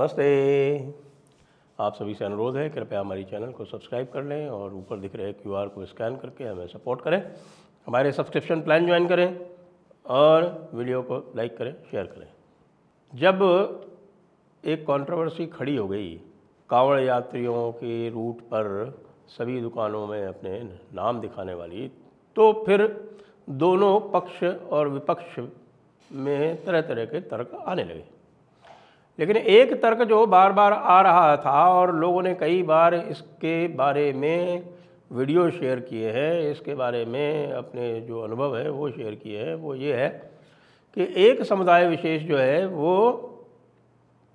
नमस्ते आप सभी से अनुरोध है कृपया हमारी चैनल को सब्सक्राइब कर लें और ऊपर दिख रहे क्यू को स्कैन करके हमें सपोर्ट करें हमारे सब्सक्रिप्शन प्लान ज्वाइन करें और वीडियो को लाइक करें शेयर करें जब एक कंट्रोवर्सी खड़ी हो गई कावड़ यात्रियों के रूट पर सभी दुकानों में अपने नाम दिखाने वाली तो फिर दोनों पक्ष और विपक्ष में तरह तरह के तर्क आने लगे लेकिन एक तर्क जो बार बार आ रहा था और लोगों ने कई बार इसके बारे में वीडियो शेयर किए हैं इसके बारे में अपने जो अनुभव है वो शेयर किए हैं वो ये है कि एक समुदाय विशेष जो है वो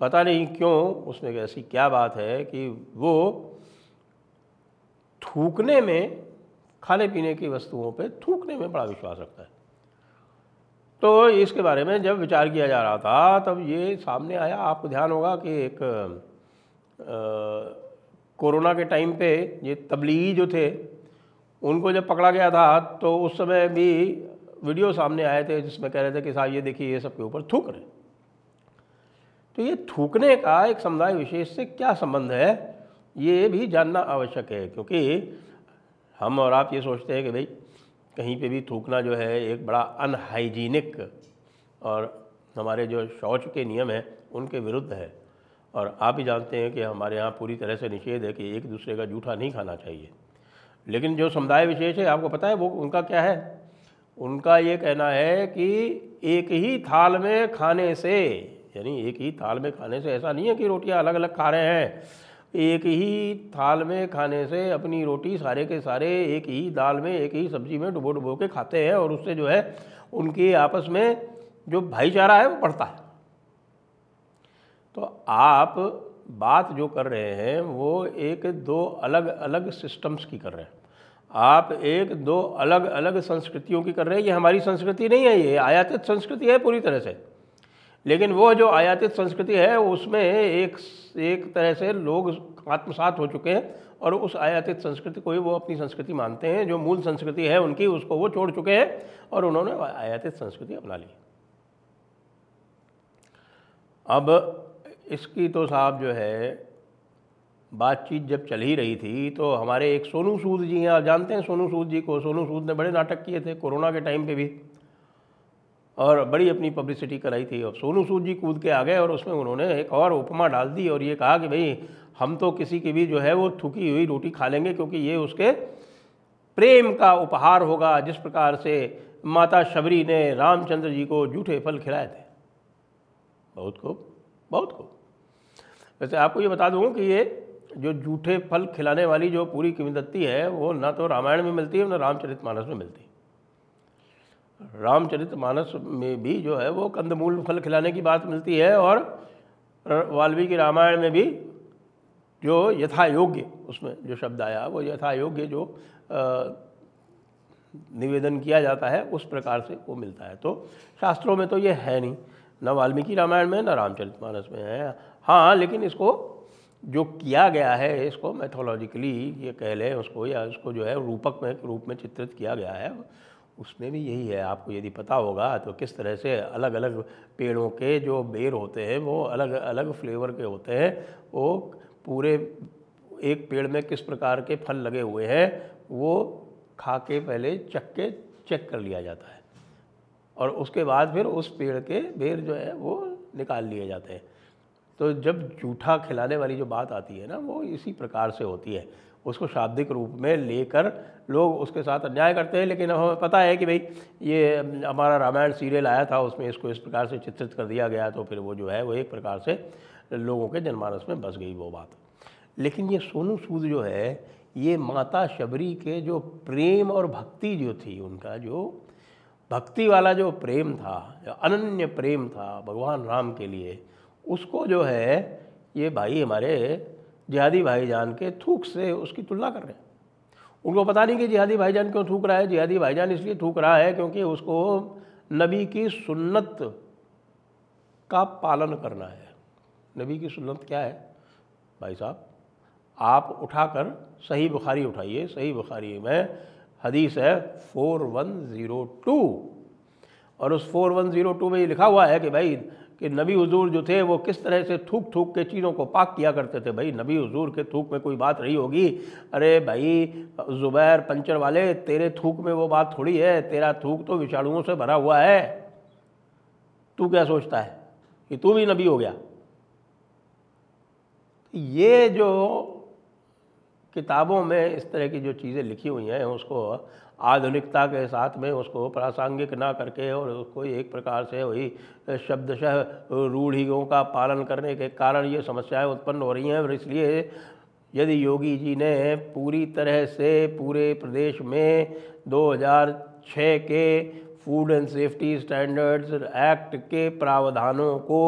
पता नहीं क्यों उसमें ऐसी क्या बात है कि वो थूकने में खाने पीने की वस्तुओं पे थूकने में बड़ा विश्वास रखता है तो इसके बारे में जब विचार किया जा रहा था तब ये सामने आया आपको ध्यान होगा कि एक कोरोना के टाइम पे ये तबलीगी जो थे उनको जब पकड़ा गया था तो उस समय भी वीडियो सामने आए थे जिसमें कह रहे थे कि साहब ये देखिए ये सबके ऊपर थूक रहे तो ये थूकने का एक समुदाय विशेष से क्या संबंध है ये भी जानना आवश्यक है क्योंकि हम और आप ये सोचते हैं कि भाई कहीं पे भी थूकना जो है एक बड़ा अनहाइजीनिक और हमारे जो शौच के नियम हैं उनके विरुद्ध है और आप भी जानते हैं कि हमारे यहाँ पूरी तरह से निषेध है कि एक दूसरे का जूठा नहीं खाना चाहिए लेकिन जो समुदाय विशेष है आपको पता है वो उनका क्या है उनका ये कहना है कि एक ही थाल में खाने से यानी एक ही थाल में खाने से ऐसा नहीं है कि रोटियाँ अलग अलग खा रहे हैं एक ही थाल में खाने से अपनी रोटी सारे के सारे एक ही दाल में एक ही सब्जी में डुबो डुबो के खाते हैं और उससे जो है उनके आपस में जो भाईचारा है वो बढ़ता है तो आप बात जो कर रहे हैं वो एक दो अलग अलग सिस्टम्स की कर रहे हैं आप एक दो अलग अलग संस्कृतियों की कर रहे हैं ये हमारी संस्कृति नहीं है ये आयातित संस्कृति है पूरी तरह से लेकिन वो जो आयातित संस्कृति है उसमें एक एक तरह से लोग आत्मसात हो चुके हैं और उस आयातित संस्कृति को ही वो अपनी संस्कृति मानते हैं जो मूल संस्कृति है उनकी उसको वो छोड़ चुके हैं और उन्होंने आयातित संस्कृति अपना ली अब इसकी तो साहब जो है बातचीत जब चल ही रही थी तो हमारे एक सोनू सूद जी हैं आप जानते हैं सोनू सूद जी को सोनू सूद ने बड़े नाटक किए थे कोरोना के टाइम पे भी और बड़ी अपनी पब्लिसिटी कराई थी और सोनू सूद जी कूद के आ गए और उसमें उन्होंने एक और उपमा डाल दी और ये कहा कि भाई हम तो किसी की भी जो है वो थूकी हुई रोटी खा लेंगे क्योंकि ये उसके प्रेम का उपहार होगा जिस प्रकार से माता शबरी ने रामचंद्र जी को जूठे फल खिलाए थे बहुत खूब बहुत खूब वैसे आपको ये बता दूँ कि ये जो जूठे फल खिलाने वाली जो पूरी किमदत्ती है वो ना तो रामायण में मिलती है ना रामचरित में मिलती है रामचरित मानस में भी जो है वो कंदमूल फल खिलाने की बात मिलती है और वाल्मीकि रामायण में भी जो यथा योग्य उसमें जो शब्द आया वो यथा योग्य जो निवेदन किया जाता है उस प्रकार से वो मिलता है तो शास्त्रों में तो ये है नहीं न वाल्मीकि रामायण में न रामचरित मानस में है हाँ लेकिन इसको जो किया गया है इसको मैथोलॉजिकली ये कह लें उसको या उसको जो है रूपक में रूप में चित्रित किया गया है उसमें भी यही है आपको यदि पता होगा तो किस तरह से अलग अलग पेड़ों के जो बेर होते हैं वो अलग अलग फ्लेवर के होते हैं वो पूरे एक पेड़ में किस प्रकार के फल लगे हुए हैं वो खा के पहले चख के चेक कर लिया जाता है और उसके बाद फिर उस पेड़ के बेर जो है वो निकाल लिए जाते हैं तो जब जूठा खिलाने वाली जो बात आती है ना वो इसी प्रकार से होती है उसको शाब्दिक रूप में लेकर लोग उसके साथ अन्याय करते हैं लेकिन हमें पता है कि भाई ये हमारा रामायण सीरियल आया था उसमें इसको इस प्रकार से चित्रित कर दिया गया तो फिर वो जो है वो एक प्रकार से लोगों के जनमानस में बस गई वो बात लेकिन ये सोनू सूद जो है ये माता शबरी के जो प्रेम और भक्ति जो थी उनका जो भक्ति वाला जो प्रेम था अनन्य प्रेम था भगवान राम के लिए उसको जो है ये भाई हमारे जिहादी भाईजान के थूक से उसकी तुलना कर रहे हैं उनको पता नहीं कि जिहादी भाईजान क्यों थूक रहा है जिहादी भाईजान इसलिए थूक रहा है क्योंकि उसको नबी की सुन्नत का पालन करना है नबी की सुन्नत क्या है भाई साहब आप उठाकर सही बुखारी उठाइए सही बुखारी में हदीस है फोर वन ज़ीरो टू और उस फोर वन ज़ीरो टू में ये लिखा हुआ है कि भाई कि नबी हजूर जो थे वो किस तरह से थूक थूक के चीज़ों को पाक किया करते थे भाई नबी हजूर के थूक में कोई बात रही होगी अरे भाई ज़ुबैर पंचर वाले तेरे थूक में वो बात थोड़ी है तेरा थूक तो विषाणुओं से भरा हुआ है तू क्या सोचता है कि तू भी नबी हो गया ये जो किताबों में इस तरह की जो चीज़ें लिखी हुई हैं उसको आधुनिकता के साथ में उसको प्रासंगिक ना करके और उसको एक प्रकार से वही शब्दशः रूढ़ियों का पालन करने के कारण ये समस्याएं उत्पन्न हो रही हैं और इसलिए यदि योगी जी ने पूरी तरह से पूरे प्रदेश में 2006 के food and safety standards act के प्रावधानों को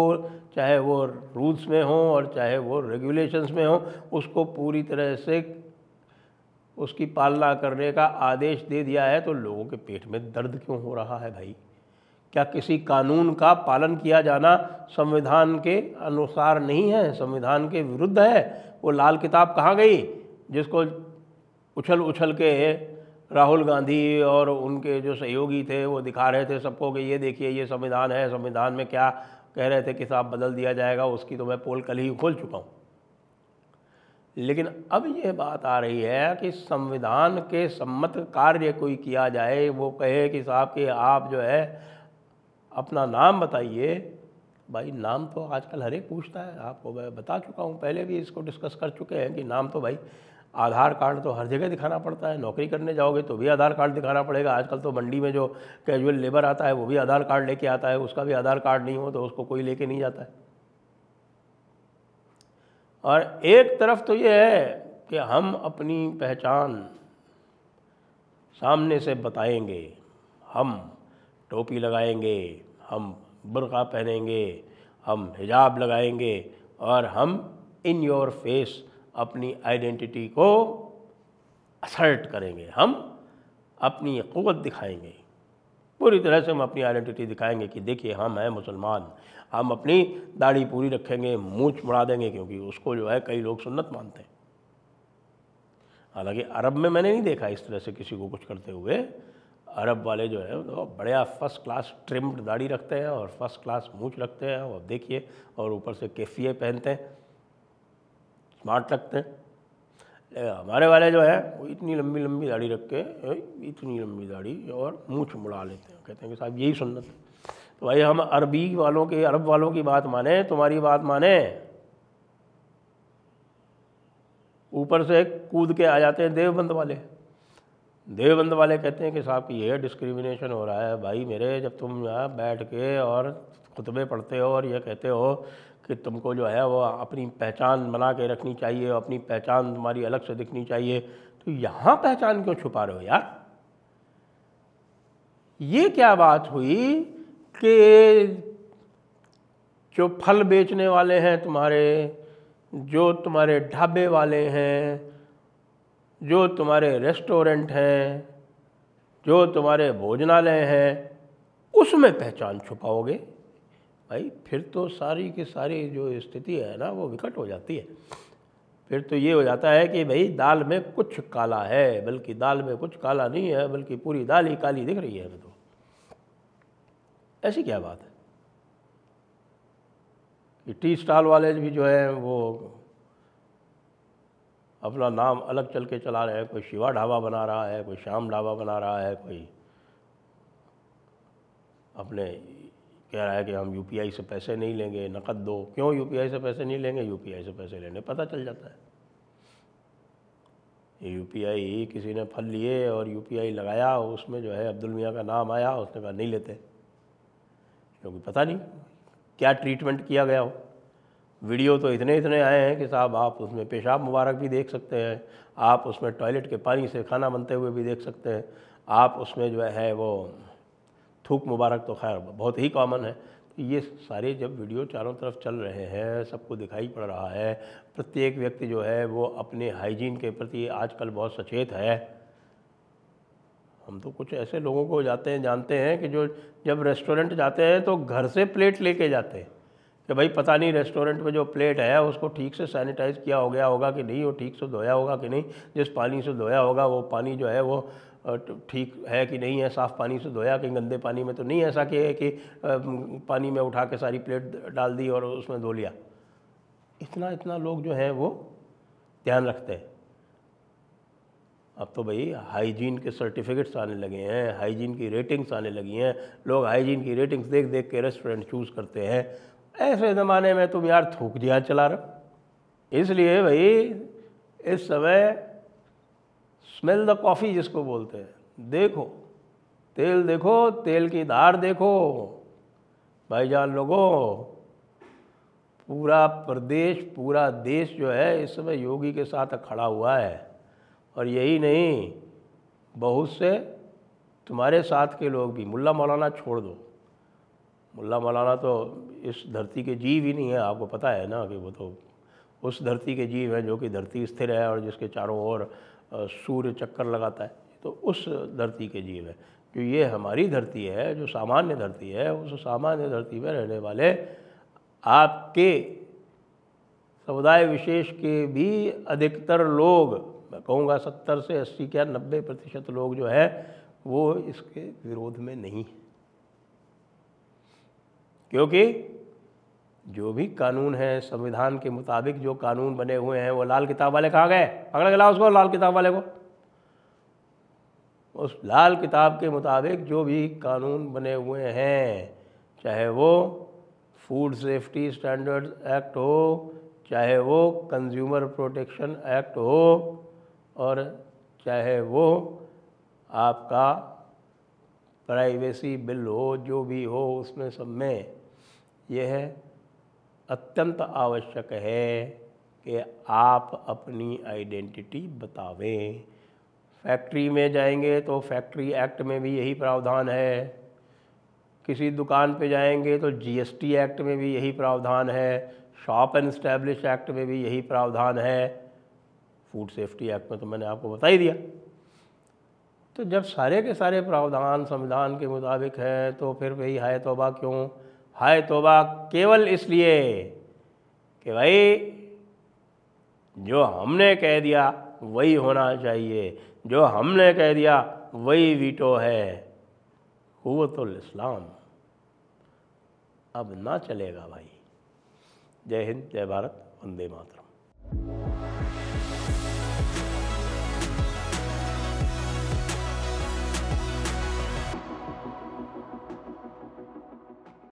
चाहे वो रूल्स में हों और चाहे वो रेगुलेशंस में हों उसको पूरी तरह से उसकी पालना करने का आदेश दे दिया है तो लोगों के पेट में दर्द क्यों हो रहा है भाई क्या किसी कानून का पालन किया जाना संविधान के अनुसार नहीं है संविधान के विरुद्ध है वो लाल किताब कहाँ गई जिसको उछल उछल के राहुल गांधी और उनके जो सहयोगी थे वो दिखा रहे थे सबको कि ये देखिए ये संविधान है संविधान में क्या कह रहे थे कि साहब बदल दिया जाएगा उसकी तो मैं पोल कल ही खोल चुका हूँ लेकिन अब ये बात आ रही है कि संविधान के सम्मत कार्य कोई किया जाए वो कहे कि साहब कि आप जो है अपना नाम बताइए भाई नाम तो आजकल हर एक पूछता है आपको मैं बता चुका हूँ पहले भी इसको डिस्कस कर चुके हैं कि नाम तो भाई आधार कार्ड तो हर जगह दिखाना पड़ता है नौकरी करने जाओगे तो भी आधार कार्ड दिखाना पड़ेगा आजकल तो मंडी में जो कैजुअल लेबर आता है वो भी आधार कार्ड लेके आता है उसका भी आधार कार्ड नहीं हो तो उसको कोई लेके नहीं जाता है और एक तरफ तो ये है कि हम अपनी पहचान सामने से बताएंगे हम टोपी लगाएंगे हम बुरका पहनेंगे हम हिजाब लगाएंगे और हम इन योर फेस अपनी आइडेंटिटी को असर्ट करेंगे हम अपनी क़वत दिखाएंगे पूरी तरह से हम अपनी आइडेंटिटी दिखाएंगे कि देखिए हम हैं मुसलमान हम अपनी दाढ़ी पूरी रखेंगे मूछ मुड़ा देंगे क्योंकि उसको जो है कई लोग सुन्नत मानते हैं हालांकि अरब में मैंने नहीं देखा इस तरह से किसी को कुछ करते हुए अरब वाले जो है तो बढ़िया फर्स्ट क्लास ट्रिम्ड दाढ़ी रखते हैं और फर्स्ट क्लास मूछ रखते हैं और देखिए और ऊपर से केफिए पहनते हैं स्मार्ट लगते हैं हमारे वाले जो है वो इतनी लंबी लंबी दाढ़ी रख के इतनी लंबी दाढ़ी और मूछ मुड़ा लेते हैं कहते हैं कि साहब यही सुन्नत है तो भाई हम अरबी वालों के अरब वालों की बात माने तुम्हारी बात माने ऊपर से कूद के आ जाते हैं देवबंद वाले देवबंद वाले कहते हैं कि साहब की यह डिस्क्रिमिनेशन हो रहा है भाई मेरे जब तुम यहाँ बैठ के और खुतबे पढ़ते हो और यह कहते हो कि तुमको जो है वो अपनी पहचान बना के रखनी चाहिए अपनी पहचान तुम्हारी अलग से दिखनी चाहिए तो यहाँ पहचान क्यों छुपा रहे हो यार ये क्या बात हुई कि जो फल बेचने वाले हैं तुम्हारे जो तुम्हारे ढाबे वाले हैं जो तुम्हारे रेस्टोरेंट हैं जो तुम्हारे भोजनालय हैं उसमें पहचान छुपाओगे भाई फिर तो सारी की सारी जो स्थिति है ना वो विकट हो जाती है फिर तो ये हो जाता है कि भाई दाल में कुछ काला है बल्कि दाल में कुछ काला नहीं है बल्कि पूरी दाल ही काली दिख रही है हमें तो ऐसी क्या बात है कि टी स्टॉल वाले भी जो है वो अपना नाम अलग चल के चला रहे हैं कोई शिवा ढाबा बना रहा है कोई श्याम ढाबा बना रहा है कोई अपने कह रहा है कि हम यूपीआई से पैसे नहीं लेंगे नकद दो क्यों यूपीआई से पैसे नहीं लेंगे यूपीआई से पैसे लेने पता चल जाता है यूपीआई किसी ने फल लिए और यूपीआई लगाया उसमें जो है अब्दुल मियाँ का नाम आया उसने कहा नहीं लेते क्योंकि पता नहीं क्या ट्रीटमेंट किया गया हो वीडियो तो इतने इतने आए हैं कि साहब आप उसमें पेशाब मुबारक भी देख सकते हैं आप उसमें टॉयलेट के पानी से खाना बनते हुए भी देख सकते हैं आप उसमें जो है वो थूक मुबारक तो खैर बहुत ही कॉमन है तो ये सारे जब वीडियो चारों तरफ चल रहे हैं सबको दिखाई पड़ रहा है प्रत्येक व्यक्ति जो है वो अपने हाइजीन के प्रति आजकल बहुत सचेत है हम तो कुछ ऐसे लोगों को जाते हैं जानते हैं कि जो जब रेस्टोरेंट जाते हैं तो घर से प्लेट लेके जाते हैं कि भाई पता नहीं रेस्टोरेंट में जो प्लेट है उसको ठीक से सैनिटाइज किया हो गया होगा कि नहीं वो ठीक से धोया होगा कि नहीं जिस पानी से धोया होगा वो पानी जो है वो तो ठीक है कि नहीं है साफ़ पानी से धोया कि गंदे पानी में तो नहीं ऐसा कि है कि पानी में उठा के सारी प्लेट डाल दी और उसमें धो लिया इतना इतना लोग जो हैं वो ध्यान रखते हैं अब तो भाई हाइजीन के सर्टिफिकेट्स आने लगे हैं हाइजीन की रेटिंग्स आने लगी हैं लोग हाइजीन की रेटिंग्स देख देख के रेस्टोरेंट चूज़ करते हैं ऐसे ज़माने में तुम यार थूक दिया चला रहे इसलिए भाई इस समय स्मेल द कॉफ़ी जिसको बोलते हैं देखो तेल देखो तेल की धार देखो भाईजान लोगों पूरा प्रदेश पूरा देश जो है इस समय योगी के साथ खड़ा हुआ है और यही नहीं बहुत से तुम्हारे साथ के लोग भी मुल्ला मौलाना छोड़ दो मुल्ला मौलाना तो इस धरती के जीव ही नहीं है आपको पता है ना कि वो तो उस धरती के जीव हैं जो कि धरती स्थिर है और जिसके चारों ओर सूर्य चक्कर लगाता है तो उस धरती के जीव है जो ये हमारी धरती है जो सामान्य धरती है उस सामान्य धरती में रहने वाले आपके समुदाय विशेष के भी अधिकतर लोग मैं कहूँगा सत्तर से अस्सी क्या नब्बे प्रतिशत लोग जो है वो इसके विरोध में नहीं क्योंकि जो भी कानून है संविधान के मुताबिक जो कानून बने हुए हैं वो लाल किताब वाले कहाँ गए पकड़ के लाओ उसको लाल किताब वाले को उस लाल किताब के मुताबिक जो भी कानून बने हुए हैं चाहे वो फूड सेफ्टी स्टैंडर्ड्स एक्ट हो चाहे वो कंज्यूमर प्रोटेक्शन एक्ट हो और चाहे वो आपका प्राइवेसी बिल हो जो भी हो उसमें सब में यह है अत्यंत आवश्यक है कि आप अपनी आइडेंटिटी बतावें फैक्ट्री में जाएंगे तो फैक्ट्री एक्ट में भी यही प्रावधान है किसी दुकान पे जाएंगे तो जीएसटी एक्ट में भी यही प्रावधान है शॉप एंड स्टैब्लिश एक्ट में भी यही प्रावधान है फूड सेफ्टी एक्ट में तो मैंने आपको बता ही दिया तो जब सारे के सारे प्रावधान संविधान के मुताबिक हैं तो फिर वही हाय तोबा क्यों हाय तोबा केवल इसलिए कि भाई जो हमने कह दिया वही होना चाहिए जो हमने कह दिया वही वीटो है इस्लाम अब ना चलेगा भाई जय हिंद जय भारत वंदे मातरम